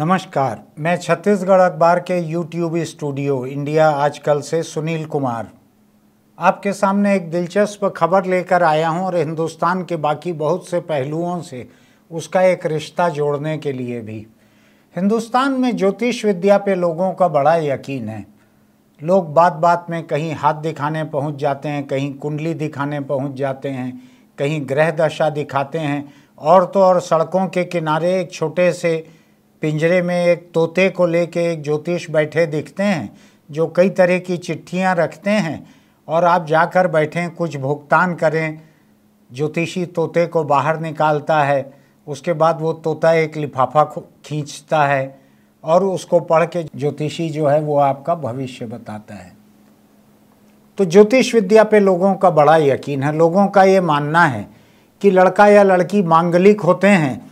नमस्कार मैं छत्तीसगढ़ अखबार के यूट्यूब स्टूडियो इंडिया आजकल से सुनील कुमार आपके सामने एक दिलचस्प खबर लेकर आया हूं और हिंदुस्तान के बाकी बहुत से पहलुओं से उसका एक रिश्ता जोड़ने के लिए भी हिंदुस्तान में ज्योतिष विद्या पे लोगों का बड़ा यकीन है लोग बात बात में कहीं हाथ दिखाने पहुंच जाते हैं कहीं कुंडली दिखाने पहुंच जाते हैं कहीं ग्रह दशा दिखाते हैं और तो और सड़कों के किनारे एक छोटे से पिंजरे में एक तोते को लेके एक ज्योतिष बैठे दिखते हैं जो कई तरह की चिट्ठियाँ रखते हैं और आप जाकर बैठें कुछ भुगतान करें ज्योतिषी तोते को बाहर निकालता है उसके बाद वो तोता एक लिफाफा खींचता है और उसको पढ़ के ज्योतिषी जो है वो आपका भविष्य बताता है तो ज्योतिष विद्या पे लोगों का बड़ा यकीन है लोगों का ये मानना है कि लड़का या लड़की मांगलिक होते हैं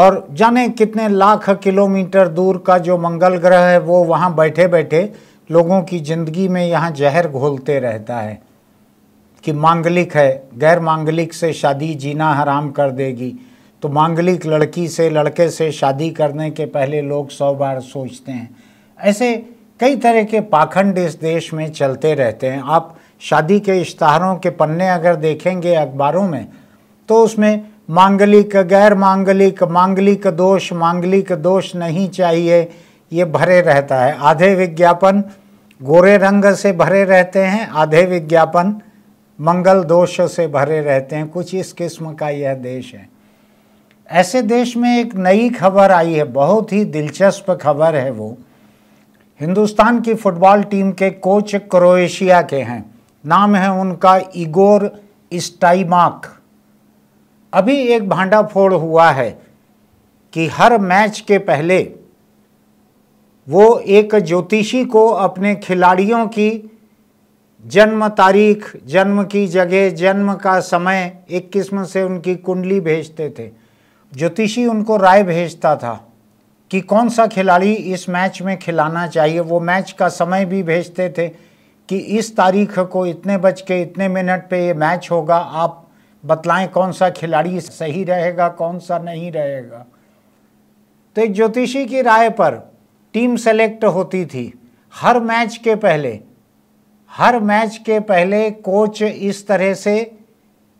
और जाने कितने लाख किलोमीटर दूर का जो मंगल ग्रह है वो वहाँ बैठे बैठे लोगों की ज़िंदगी में यहाँ जहर घोलते रहता है कि मांगलिक है गैर मांगलिक से शादी जीना हराम कर देगी तो मांगलिक लड़की से लड़के से शादी करने के पहले लोग सौ बार सोचते हैं ऐसे कई तरह के पाखंड इस देश में चलते रहते हैं आप शादी के इश्तहारों के पन्ने अगर देखेंगे अखबारों में तो उसमें मांगलिक गैर मांगलिक मांगलिक दोष मांगलिक दोष नहीं चाहिए ये भरे रहता है आधे विज्ञापन गोरे रंग से भरे रहते हैं आधे विज्ञापन मंगल दोष से भरे रहते हैं कुछ इस किस्म का यह देश है ऐसे देश में एक नई खबर आई है बहुत ही दिलचस्प खबर है वो हिंदुस्तान की फुटबॉल टीम के कोच क्रोएशिया के हैं नाम है उनका इगोर स्टाइमाक अभी एक भांडाफोड़ हुआ है कि हर मैच के पहले वो एक ज्योतिषी को अपने खिलाड़ियों की जन्म तारीख जन्म की जगह जन्म का समय एक किस्म से उनकी कुंडली भेजते थे ज्योतिषी उनको राय भेजता था कि कौन सा खिलाड़ी इस मैच में खिलाना चाहिए वो मैच का समय भी भेजते थे कि इस तारीख को इतने बज के इतने मिनट पे ये मैच होगा आप बतलाएं कौन सा खिलाड़ी सही रहेगा कौन सा नहीं रहेगा तो एक ज्योतिषी की राय पर टीम सेलेक्ट होती थी हर मैच के पहले हर मैच के पहले कोच इस तरह से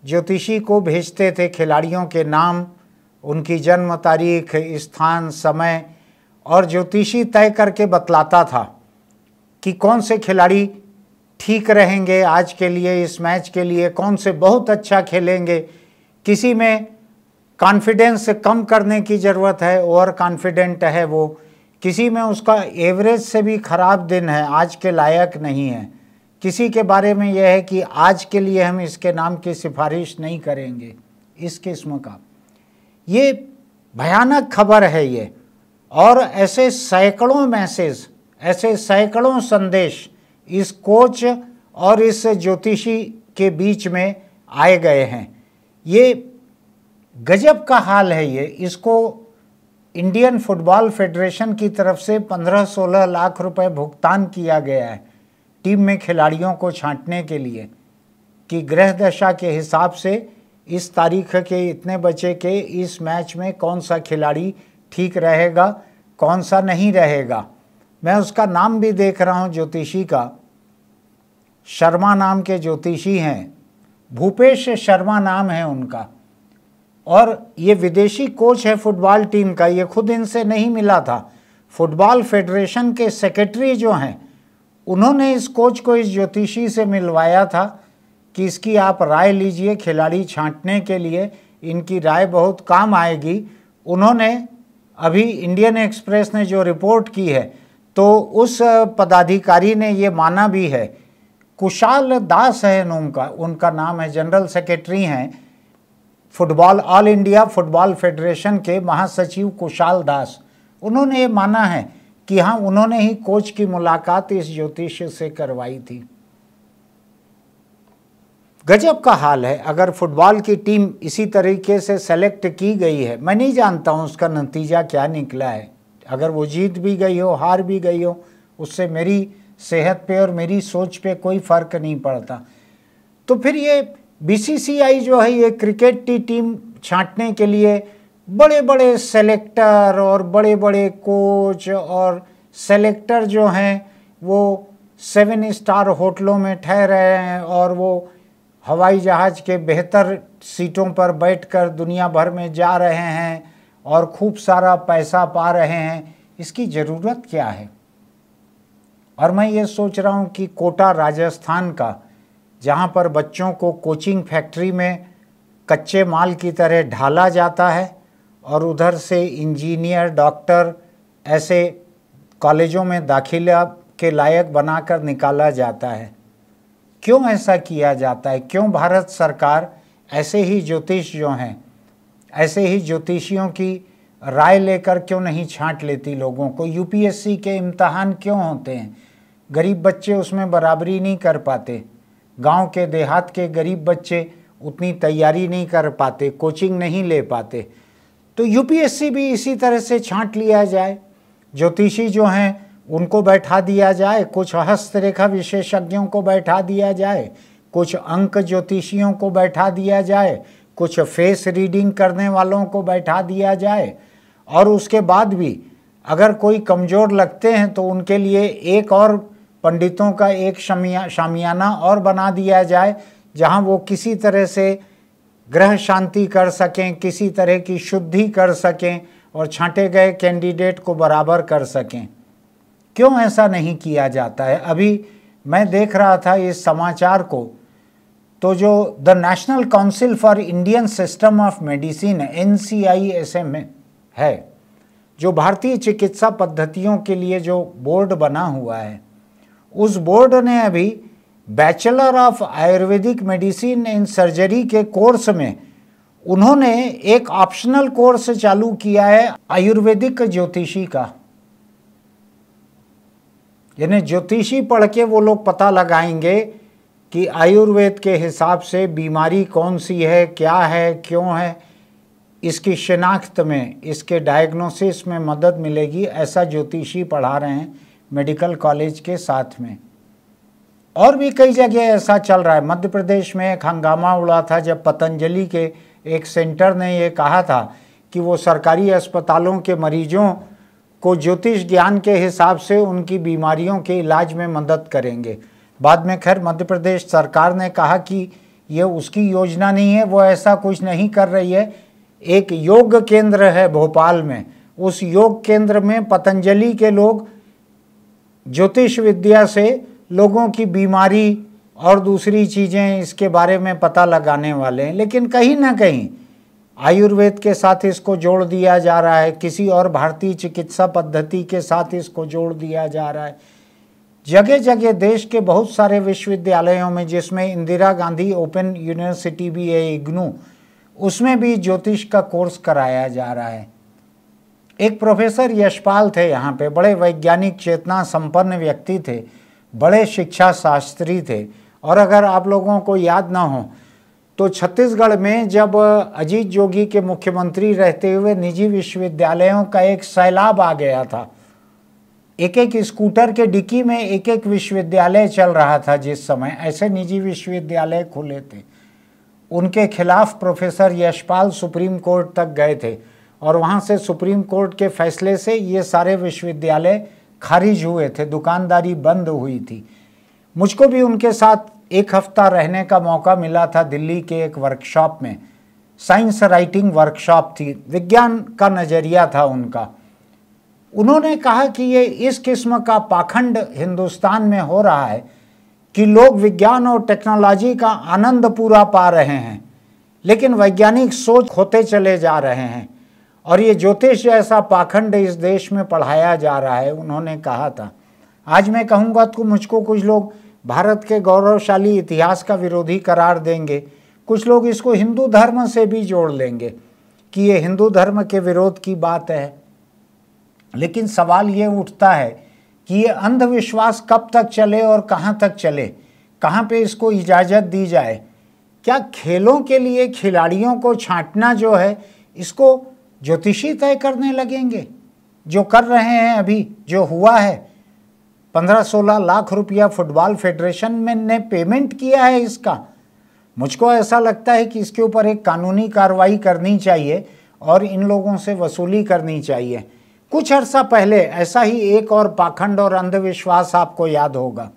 ज्योतिषी को भेजते थे खिलाड़ियों के नाम उनकी जन्म तारीख स्थान समय और ज्योतिषी तय करके बतलाता था कि कौन से खिलाड़ी ठीक रहेंगे आज के लिए इस मैच के लिए कौन से बहुत अच्छा खेलेंगे किसी में कॉन्फिडेंस कम करने की ज़रूरत है ओवर कॉन्फिडेंट है वो किसी में उसका एवरेज से भी ख़राब दिन है आज के लायक नहीं है किसी के बारे में यह है कि आज के लिए हम इसके नाम की सिफारिश नहीं करेंगे इस किस्म का ये भयानक खबर है ये और ऐसे सैकड़ों मैसेज ऐसे सैकड़ों संदेश इस कोच और इस ज्योतिषी के बीच में आए गए हैं ये गजब का हाल है ये इसको इंडियन फुटबॉल फेडरेशन की तरफ से 15-16 लाख रुपए भुगतान किया गया है टीम में खिलाड़ियों को छांटने के लिए कि ग्रह दशा के हिसाब से इस तारीख के इतने बचे के इस मैच में कौन सा खिलाड़ी ठीक रहेगा कौन सा नहीं रहेगा मैं उसका नाम भी देख रहा हूँ ज्योतिषी का शर्मा नाम के ज्योतिषी हैं भूपेश शर्मा नाम है उनका और ये विदेशी कोच है फुटबॉल टीम का ये खुद इनसे नहीं मिला था फुटबॉल फेडरेशन के सेक्रेटरी जो हैं उन्होंने इस कोच को इस ज्योतिषी से मिलवाया था कि इसकी आप राय लीजिए खिलाड़ी छांटने के लिए इनकी राय बहुत काम आएगी उन्होंने अभी इंडियन एक्सप्रेस ने जो रिपोर्ट की है तो उस पदाधिकारी ने ये माना भी है कुशाल दास है उनका उनका नाम है जनरल सेक्रेटरी हैं football all India football federation के महासचिव कुशाल दास उन्होंने ये माना है कि हाँ उन्होंने ही कोच की मुलाकात इस ज्योतिष से करवाई थी गजब का हाल है अगर फुटबॉल की टीम इसी तरीके से सेलेक्ट की गई है मैं नहीं जानता हूँ उसका नतीजा क्या निकला है अगर वो जीत भी गई हो हार भी गई हो उससे मेरी सेहत पे और मेरी सोच पे कोई फ़र्क नहीं पड़ता तो फिर ये बीसीसीआई जो है ये क्रिकेट की टीम छांटने के लिए बड़े बड़े सेलेक्टर और बड़े बड़े कोच और सेलेक्टर जो हैं वो सेवन स्टार होटलों में ठहर रहे हैं और वो हवाई जहाज़ के बेहतर सीटों पर बैठकर दुनिया भर में जा रहे हैं और खूब सारा पैसा पा रहे हैं इसकी ज़रूरत क्या है और मैं ये सोच रहा हूँ कि कोटा राजस्थान का जहाँ पर बच्चों को कोचिंग फैक्ट्री में कच्चे माल की तरह ढाला जाता है और उधर से इंजीनियर डॉक्टर ऐसे कॉलेजों में दाखिला के लायक बनाकर निकाला जाता है क्यों ऐसा किया जाता है क्यों भारत सरकार ऐसे ही ज्योतिष जो हैं ऐसे ही ज्योतिषियों की राय लेकर क्यों नहीं छांट लेती लोगों को यूपीएससी के इम्तहान क्यों होते हैं गरीब बच्चे उसमें बराबरी नहीं कर पाते गांव के देहात के गरीब बच्चे उतनी तैयारी नहीं कर पाते कोचिंग नहीं ले पाते तो यूपीएससी भी इसी तरह से छांट लिया जाए ज्योतिषी जो हैं उनको बैठा दिया जाए कुछ हस्तरेखा विशेषज्ञों को बैठा दिया जाए कुछ अंक ज्योतिषियों को बैठा दिया जाए कुछ फेस रीडिंग करने वालों को बैठा दिया जाए और उसके बाद भी अगर कोई कमज़ोर लगते हैं तो उनके लिए एक और पंडितों का एक शमिया शामियाना और बना दिया जाए जहां वो किसी तरह से ग्रह शांति कर सकें किसी तरह की शुद्धि कर सकें और छांटे गए कैंडिडेट को बराबर कर सकें क्यों ऐसा नहीं किया जाता है अभी मैं देख रहा था इस समाचार को तो जो the national council for Indian system of medicine N M है जो भारतीय चिकित्सा पद्धतियों के लिए जो बोर्ड बना हुआ है उस बोर्ड ने अभी bachelor of Ayurvedic medicine in surgery के कोर्स में उन्होंने एक ऑप्शनल कोर्स चालू किया है आयुर्वेदिक ज्योतिषी का यानी ज्योतिषी पढ़ के वो लोग पता लगाएंगे कि आयुर्वेद के हिसाब से बीमारी कौन सी है क्या है क्यों है इसकी शिनाख्त में इसके डायग्नोसिस में मदद मिलेगी ऐसा ज्योतिषी पढ़ा रहे हैं मेडिकल कॉलेज के साथ में और भी कई जगह ऐसा चल रहा है मध्य प्रदेश में एक हंगामा उड़ा था जब पतंजलि के एक सेंटर ने ये कहा था कि वो सरकारी अस्पतालों के मरीजों को ज्योतिष ज्ञान के हिसाब से उनकी बीमारियों के इलाज में मदद करेंगे बाद में खैर मध्य प्रदेश सरकार ने कहा कि ये उसकी योजना नहीं है वो ऐसा कुछ नहीं कर रही है एक योग केंद्र है भोपाल में उस योग केंद्र में पतंजलि के लोग ज्योतिष विद्या से लोगों की बीमारी और दूसरी चीज़ें इसके बारे में पता लगाने वाले हैं लेकिन कहीं ना कहीं आयुर्वेद के साथ इसको जोड़ दिया जा रहा है किसी और भारतीय चिकित्सा पद्धति के साथ इसको जोड़ दिया जा रहा है जगह जगह देश के बहुत सारे विश्वविद्यालयों में जिसमें इंदिरा गांधी ओपन यूनिवर्सिटी भी है इग्नू उसमें भी ज्योतिष का कोर्स कराया जा रहा है एक प्रोफेसर यशपाल थे यहाँ पे बड़े वैज्ञानिक चेतना संपन्न व्यक्ति थे बड़े शिक्षा शास्त्री थे और अगर आप लोगों को याद ना हो तो छत्तीसगढ़ में जब अजीत जोगी के मुख्यमंत्री रहते हुए निजी विश्वविद्यालयों का एक सैलाब आ गया था एक एक स्कूटर के डिक्की में एक एक विश्वविद्यालय चल रहा था जिस समय ऐसे निजी विश्वविद्यालय खुले थे उनके खिलाफ प्रोफेसर यशपाल सुप्रीम कोर्ट तक गए थे और वहाँ से सुप्रीम कोर्ट के फैसले से ये सारे विश्वविद्यालय खारिज हुए थे दुकानदारी बंद हुई थी मुझको भी उनके साथ एक हफ्ता रहने का मौका मिला था दिल्ली के एक वर्कशॉप में साइंस राइटिंग वर्कशॉप थी विज्ञान का नज़रिया था उनका उन्होंने कहा कि ये इस किस्म का पाखंड हिंदुस्तान में हो रहा है कि लोग विज्ञान और टेक्नोलॉजी का आनंद पूरा पा रहे हैं लेकिन वैज्ञानिक सोच होते चले जा रहे हैं और ये ज्योतिष जैसा पाखंड इस देश में पढ़ाया जा रहा है उन्होंने कहा था आज मैं कहूँगा तो मुझको कुछ लोग भारत के गौरवशाली इतिहास का विरोधी करार देंगे कुछ लोग इसको हिंदू धर्म से भी जोड़ लेंगे कि ये हिंदू धर्म के विरोध की बात है लेकिन सवाल ये उठता है कि ये अंधविश्वास कब तक चले और कहाँ तक चले कहाँ पे इसको इजाज़त दी जाए क्या खेलों के लिए खिलाड़ियों को छांटना जो है इसको ज्योतिषी तय करने लगेंगे जो कर रहे हैं अभी जो हुआ है पंद्रह सोलह लाख रुपया फुटबॉल फेडरेशन में ने पेमेंट किया है इसका मुझको ऐसा लगता है कि इसके ऊपर एक कानूनी कार्रवाई करनी चाहिए और इन लोगों से वसूली करनी चाहिए कुछ अर्सा पहले ऐसा ही एक और पाखंड और अंधविश्वास आपको याद होगा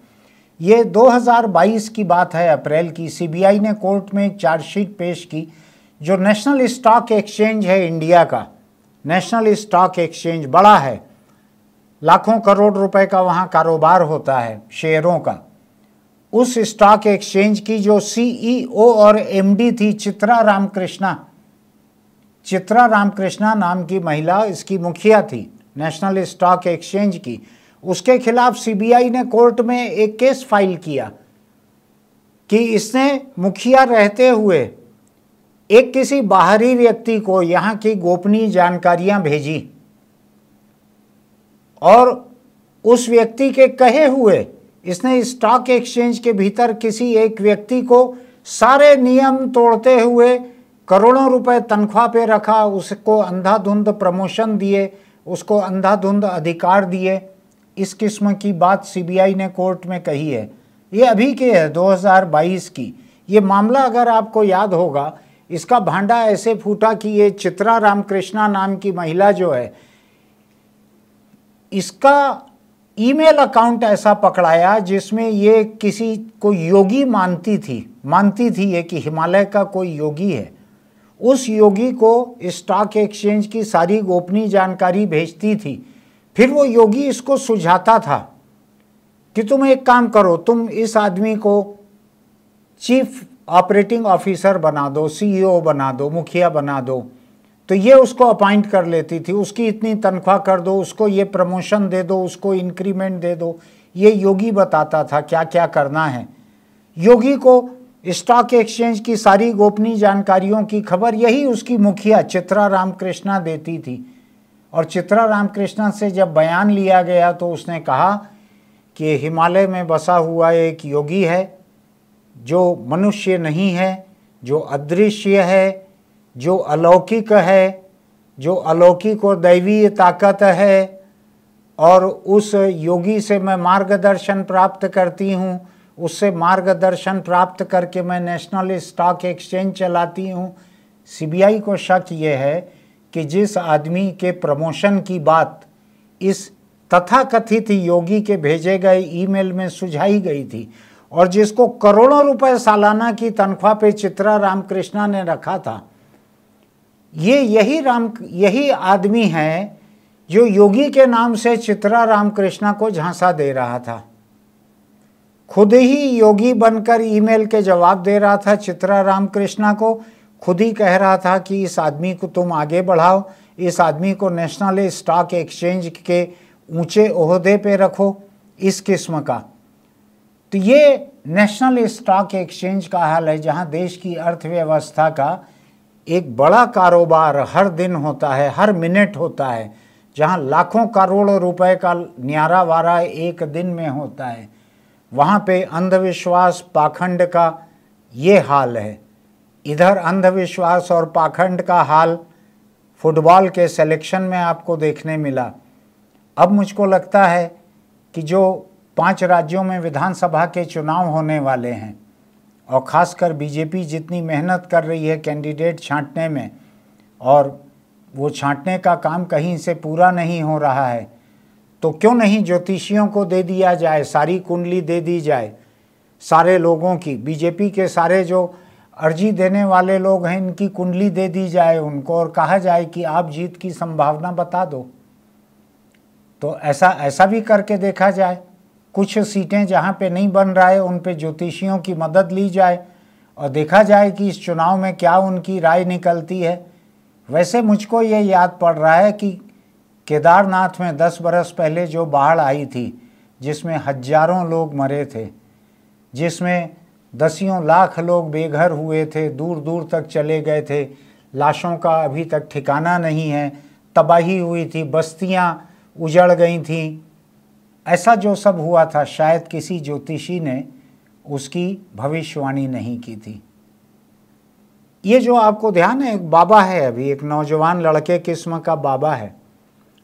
ये 2022 की बात है अप्रैल की सीबीआई ने कोर्ट में एक चार्जशीट पेश की जो नेशनल स्टॉक एक्सचेंज है इंडिया का नेशनल स्टॉक एक्सचेंज बड़ा है लाखों करोड़ रुपए का वहाँ कारोबार होता है शेयरों का उस स्टॉक एक्सचेंज की जो सीईओ e और एमडी थी चित्रा रामकृष्णा चित्रा रामकृष्णा नाम की महिला इसकी मुखिया थी नेशनल स्टॉक एक्सचेंज की उसके खिलाफ सीबीआई ने कोर्ट में एक केस फाइल किया कि इसने मुखिया रहते हुए एक किसी बाहरी व्यक्ति को यहाँ की गोपनीय जानकारियाँ भेजी और उस व्यक्ति के कहे हुए इसने स्टॉक एक्सचेंज के भीतर किसी एक व्यक्ति को सारे नियम तोड़ते हुए करोड़ों रुपए तनख्वाह पे रखा उसको अंधाधुंध प्रमोशन दिए उसको अंधाधुंध अधिकार दिए इस किस्म की बात सीबीआई ने कोर्ट में कही है ये अभी के है 2022 की ये मामला अगर आपको याद होगा इसका भांडा ऐसे फूटा कि ये चित्रा रामकृष्णा नाम की महिला जो है इसका ईमेल अकाउंट ऐसा पकड़ाया जिसमें ये किसी को योगी मानती थी मानती थी ये कि हिमालय का कोई योगी है उस योगी को स्टॉक एक्सचेंज की सारी गोपनीय जानकारी भेजती थी फिर वो योगी इसको सुझाता था कि तुम एक काम करो तुम इस आदमी को चीफ ऑपरेटिंग ऑफिसर बना दो सीईओ e बना दो मुखिया बना दो तो ये उसको अपॉइंट कर लेती थी उसकी इतनी तनख्वाह कर दो उसको ये प्रमोशन दे दो उसको इंक्रीमेंट दे दो ये योगी बताता था क्या क्या करना है योगी को स्टॉक एक्सचेंज की सारी गोपनीय जानकारियों की खबर यही उसकी मुखिया चित्रा रामकृष्णा देती थी और चित्रा रामकृष्णा से जब बयान लिया गया तो उसने कहा कि हिमालय में बसा हुआ एक योगी है जो मनुष्य नहीं है जो अदृश्य है जो अलौकिक है जो अलौकिक और दैवीय ताकत है और उस योगी से मैं मार्गदर्शन प्राप्त करती हूँ उससे मार्गदर्शन प्राप्त करके मैं नेशनल स्टॉक एक्सचेंज चलाती हूँ सीबीआई को शक ये है कि जिस आदमी के प्रमोशन की बात इस तथाकथित योगी के भेजे गए ईमेल में सुझाई गई थी और जिसको करोड़ों रुपए सालाना की तनख्वाह पे चित्रा रामकृष्णा ने रखा था ये यही राम यही आदमी है जो योगी के नाम से चित्रा रामकृष्णा को झांसा दे रहा था खुद ही योगी बनकर ईमेल के जवाब दे रहा था चित्रा रामकृष्णा को खुद ही कह रहा था कि इस आदमी को तुम आगे बढ़ाओ इस आदमी को नेशनल स्टॉक एक्सचेंज के ऊंचे ओहदे पे रखो इस किस्म का तो ये नेशनल स्टॉक एक्सचेंज का हाल है जहाँ देश की अर्थव्यवस्था का एक बड़ा कारोबार हर दिन होता है हर मिनट होता है जहाँ लाखों करोड़ों रुपए का न्यारा वारा एक दिन में होता है वहाँ पे अंधविश्वास पाखंड का ये हाल है इधर अंधविश्वास और पाखंड का हाल फुटबॉल के सिलेक्शन में आपको देखने मिला अब मुझको लगता है कि जो पांच राज्यों में विधानसभा के चुनाव होने वाले हैं और ख़ासकर बीजेपी जितनी मेहनत कर रही है कैंडिडेट छांटने में और वो छांटने का काम कहीं से पूरा नहीं हो रहा है तो क्यों नहीं ज्योतिषियों को दे दिया जाए सारी कुंडली दे दी जाए सारे लोगों की बीजेपी के सारे जो अर्जी देने वाले लोग हैं इनकी कुंडली दे दी जाए उनको और कहा जाए कि आप जीत की संभावना बता दो तो ऐसा ऐसा भी करके देखा जाए कुछ सीटें जहाँ पे नहीं बन रहा है उन पे ज्योतिषियों की मदद ली जाए और देखा जाए कि इस चुनाव में क्या उनकी राय निकलती है वैसे मुझको ये याद पड़ रहा है कि केदारनाथ में दस बरस पहले जो बाढ़ आई थी जिसमें हजारों लोग मरे थे जिसमें दसियों लाख लोग बेघर हुए थे दूर दूर तक चले गए थे लाशों का अभी तक ठिकाना नहीं है तबाही हुई थी बस्तियां उजड़ गई थीं ऐसा जो सब हुआ था शायद किसी ज्योतिषी ने उसकी भविष्यवाणी नहीं की थी ये जो आपको ध्यान है एक बाबा है अभी एक नौजवान लड़के किस्म का बाबा है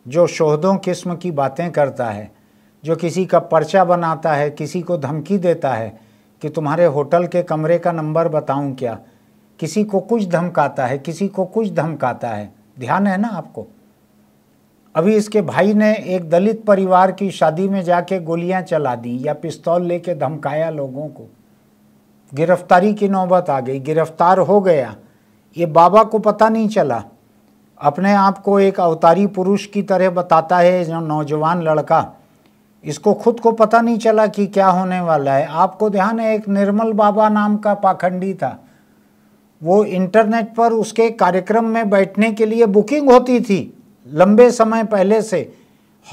जो शोहदों किस्म की बातें करता है जो किसी का पर्चा बनाता है किसी को धमकी देता है कि तुम्हारे होटल के कमरे का नंबर बताऊं क्या किसी को कुछ धमकाता है किसी को कुछ धमकाता है ध्यान है ना आपको अभी इसके भाई ने एक दलित परिवार की शादी में जाके गोलियां चला दी या पिस्तौल लेके धमकाया लोगों को गिरफ्तारी की नौबत आ गई गिरफ्तार हो गया ये बाबा को पता नहीं चला अपने आप को एक अवतारी पुरुष की तरह बताता है जो नौजवान लड़का इसको खुद को पता नहीं चला कि क्या होने वाला है आपको ध्यान है एक निर्मल बाबा नाम का पाखंडी था वो इंटरनेट पर उसके कार्यक्रम में बैठने के लिए बुकिंग होती थी लंबे समय पहले से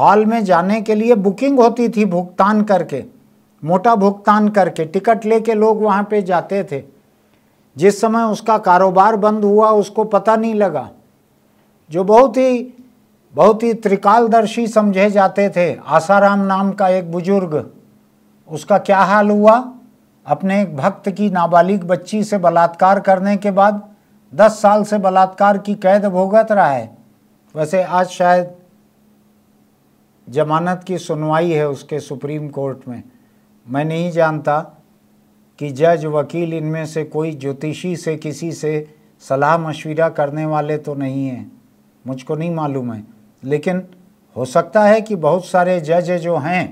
हॉल में जाने के लिए बुकिंग होती थी भुगतान करके मोटा भुगतान करके टिकट लेके लोग वहाँ पे जाते थे जिस समय उसका कारोबार बंद हुआ उसको पता नहीं लगा जो बहुत ही बहुत ही त्रिकालदर्शी समझे जाते थे आसाराम नाम का एक बुजुर्ग उसका क्या हाल हुआ अपने एक भक्त की नाबालिग बच्ची से बलात्कार करने के बाद दस साल से बलात्कार की कैद भोगत रहा है वैसे आज शायद जमानत की सुनवाई है उसके सुप्रीम कोर्ट में मैं नहीं जानता कि जज वकील इनमें से कोई ज्योतिषी से किसी से सलाह मशविरा करने वाले तो नहीं हैं मुझको नहीं मालूम है लेकिन हो सकता है कि बहुत सारे जज जो हैं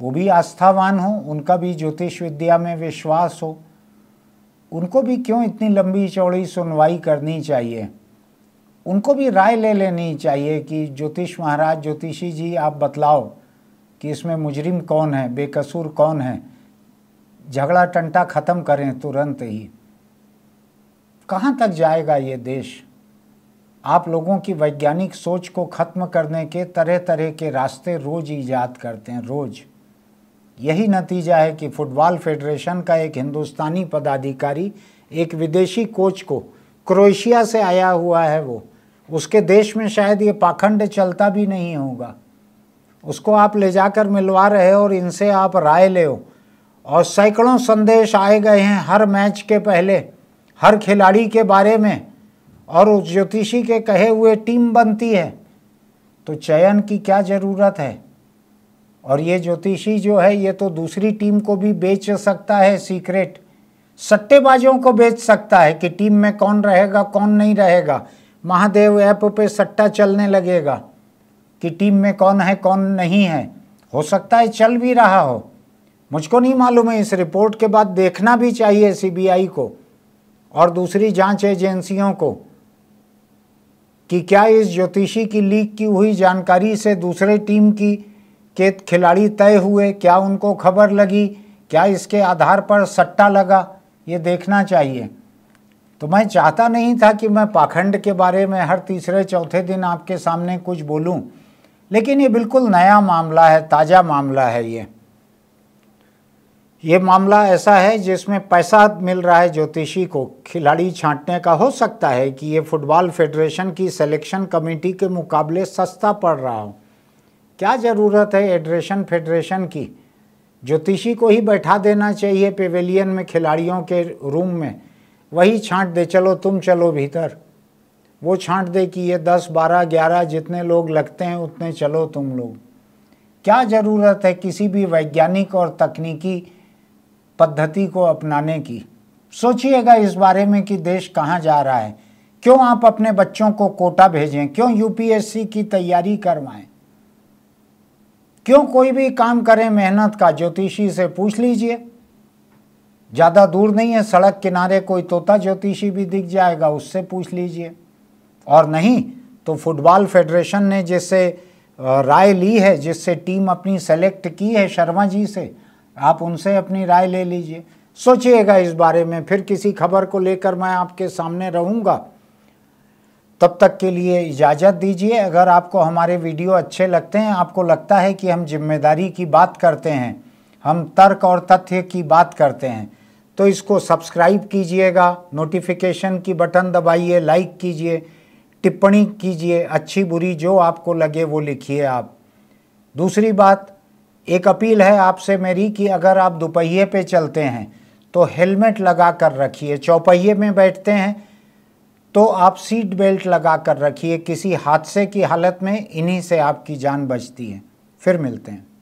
वो भी आस्थावान हो उनका भी ज्योतिष विद्या में विश्वास हो उनको भी क्यों इतनी लंबी चौड़ी सुनवाई करनी चाहिए उनको भी राय ले लेनी चाहिए कि ज्योतिष महाराज ज्योतिषी जी आप बतलाओ कि इसमें मुजरिम कौन है बेकसूर कौन है झगड़ा टंटा ख़त्म करें तुरंत ही कहाँ तक जाएगा ये देश आप लोगों की वैज्ञानिक सोच को ख़त्म करने के तरह तरह के रास्ते रोज़ ईजाद करते हैं रोज़ यही नतीजा है कि फुटबॉल फेडरेशन का एक हिंदुस्तानी पदाधिकारी एक विदेशी कोच को क्रोएशिया से आया हुआ है वो उसके देश में शायद ये पाखंड चलता भी नहीं होगा उसको आप ले जाकर मिलवा रहे हो और इनसे आप राय ले हो और सैकड़ों संदेश आए गए हैं हर मैच के पहले हर खिलाड़ी के बारे में और उस ज्योतिषी के कहे हुए टीम बनती है तो चयन की क्या ज़रूरत है और ये ज्योतिषी जो है ये तो दूसरी टीम को भी बेच सकता है सीक्रेट सट्टेबाजों को बेच सकता है कि टीम में कौन रहेगा कौन नहीं रहेगा महादेव ऐप पे सट्टा चलने लगेगा कि टीम में कौन है कौन नहीं है हो सकता है चल भी रहा हो मुझको नहीं मालूम है इस रिपोर्ट के बाद देखना भी चाहिए सीबीआई को और दूसरी जांच एजेंसियों को कि क्या इस ज्योतिषी की लीक की हुई जानकारी से दूसरे टीम की के खिलाड़ी तय हुए क्या उनको खबर लगी क्या इसके आधार पर सट्टा लगा ये देखना चाहिए तो मैं चाहता नहीं था कि मैं पाखंड के बारे में हर तीसरे चौथे दिन आपके सामने कुछ बोलूं लेकिन ये बिल्कुल नया मामला है ताज़ा मामला है ये ये मामला ऐसा है जिसमें पैसा मिल रहा है ज्योतिषी को खिलाड़ी छांटने का हो सकता है कि ये फुटबॉल फेडरेशन की सिलेक्शन कमेटी के मुकाबले सस्ता पड़ रहा हो क्या ज़रूरत है एड्रेशन फेडरेशन की ज्योतिषी को ही बैठा देना चाहिए पेवेलियन में खिलाड़ियों के रूम में वही छांट दे चलो तुम चलो भीतर वो छांट दे कि ये दस बारह ग्यारह जितने लोग लगते हैं उतने चलो तुम लोग क्या ज़रूरत है किसी भी वैज्ञानिक और तकनीकी पद्धति को अपनाने की सोचिएगा इस बारे में कि देश कहाँ जा रहा है क्यों आप अपने बच्चों को कोटा भेजें क्यों यूपीएससी की तैयारी करवाएं क्यों कोई भी काम करें मेहनत का ज्योतिषी से पूछ लीजिए ज़्यादा दूर नहीं है सड़क किनारे कोई तोता ज्योतिषी भी दिख जाएगा उससे पूछ लीजिए और नहीं तो फुटबॉल फेडरेशन ने जैसे राय ली है जिससे टीम अपनी सेलेक्ट की है शर्मा जी से आप उनसे अपनी राय ले लीजिए सोचिएगा इस बारे में फिर किसी खबर को लेकर मैं आपके सामने रहूँगा तब तक के लिए इजाज़त दीजिए अगर आपको हमारे वीडियो अच्छे लगते हैं आपको लगता है कि हम जिम्मेदारी की बात करते हैं हम तर्क और तथ्य की बात करते हैं तो इसको सब्सक्राइब कीजिएगा नोटिफिकेशन की बटन दबाइए लाइक कीजिए टिप्पणी कीजिए अच्छी बुरी जो आपको लगे वो लिखिए आप दूसरी बात एक अपील है आपसे मेरी कि अगर आप दोपहिए पे चलते हैं तो हेलमेट लगा कर रखिए चौपहिए में बैठते हैं तो आप सीट बेल्ट लगा कर रखिए किसी हादसे की हालत में इन्हीं से आपकी जान बचती है फिर मिलते हैं